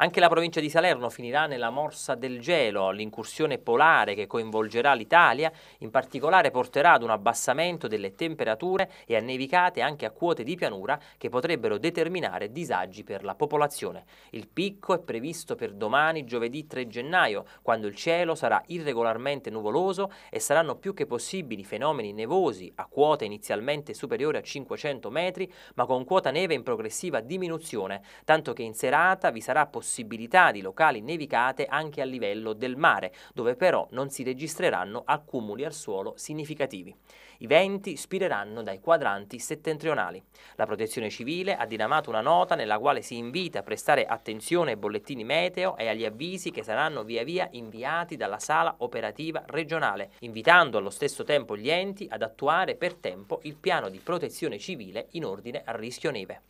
Anche la provincia di Salerno finirà nella morsa del gelo, l'incursione polare che coinvolgerà l'Italia, in particolare porterà ad un abbassamento delle temperature e a nevicate anche a quote di pianura che potrebbero determinare disagi per la popolazione. Il picco è previsto per domani giovedì 3 gennaio, quando il cielo sarà irregolarmente nuvoloso e saranno più che possibili fenomeni nevosi a quote inizialmente superiori a 500 metri, ma con quota neve in progressiva diminuzione, tanto che in serata vi sarà possibile possibilità di locali nevicate anche a livello del mare, dove però non si registreranno accumuli al suolo significativi. I venti spireranno dai quadranti settentrionali. La Protezione Civile ha diramato una nota nella quale si invita a prestare attenzione ai bollettini meteo e agli avvisi che saranno via via inviati dalla sala operativa regionale, invitando allo stesso tempo gli enti ad attuare per tempo il piano di protezione civile in ordine al rischio neve.